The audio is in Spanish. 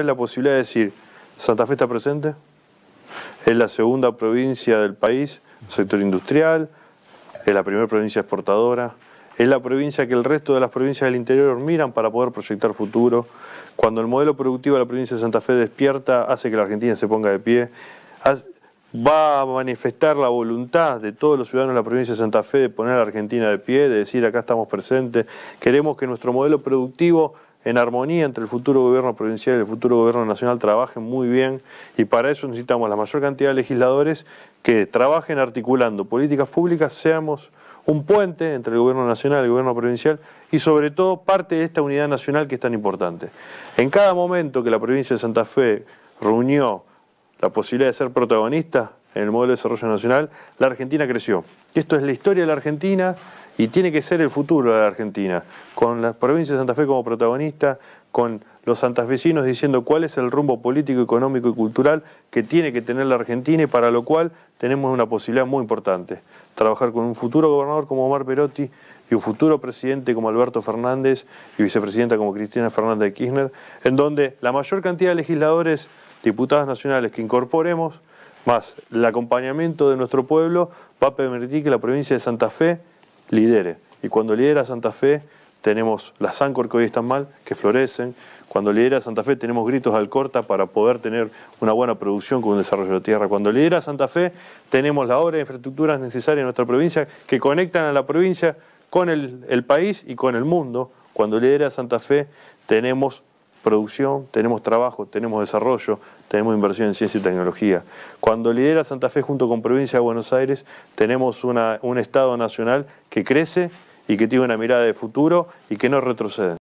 es la posibilidad de decir, Santa Fe está presente, es la segunda provincia del país, sector industrial, es la primera provincia exportadora, es la provincia que el resto de las provincias del interior miran para poder proyectar futuro. Cuando el modelo productivo de la provincia de Santa Fe despierta, hace que la Argentina se ponga de pie, va a manifestar la voluntad de todos los ciudadanos de la provincia de Santa Fe de poner a la Argentina de pie, de decir acá estamos presentes, queremos que nuestro modelo productivo en armonía entre el futuro gobierno provincial y el futuro gobierno nacional trabajen muy bien y para eso necesitamos la mayor cantidad de legisladores que trabajen articulando políticas públicas, seamos un puente entre el gobierno nacional y el gobierno provincial y sobre todo parte de esta unidad nacional que es tan importante. En cada momento que la provincia de Santa Fe reunió la posibilidad de ser protagonista en el modelo de desarrollo nacional, la Argentina creció. Esto es la historia de la Argentina, y tiene que ser el futuro de la Argentina, con la provincia de Santa Fe como protagonista, con los santafesinos diciendo cuál es el rumbo político, económico y cultural que tiene que tener la Argentina y para lo cual tenemos una posibilidad muy importante. Trabajar con un futuro gobernador como Omar Perotti y un futuro presidente como Alberto Fernández y vicepresidenta como Cristina Fernández de Kirchner, en donde la mayor cantidad de legisladores, diputados nacionales que incorporemos, más el acompañamiento de nuestro pueblo, va a permitir que la provincia de Santa Fe lidere. Y cuando lidera Santa Fe, tenemos las áncor que hoy están mal, que florecen. Cuando lidera Santa Fe, tenemos gritos al corta para poder tener una buena producción con un desarrollo de tierra. Cuando lidera Santa Fe, tenemos la obra de infraestructuras necesarias en nuestra provincia que conectan a la provincia con el, el país y con el mundo. Cuando lidera Santa Fe, tenemos producción, tenemos trabajo, tenemos desarrollo, tenemos inversión en ciencia y tecnología. Cuando lidera Santa Fe junto con Provincia de Buenos Aires, tenemos un Estado nacional que crece y que tiene una mirada de futuro y que no retrocede.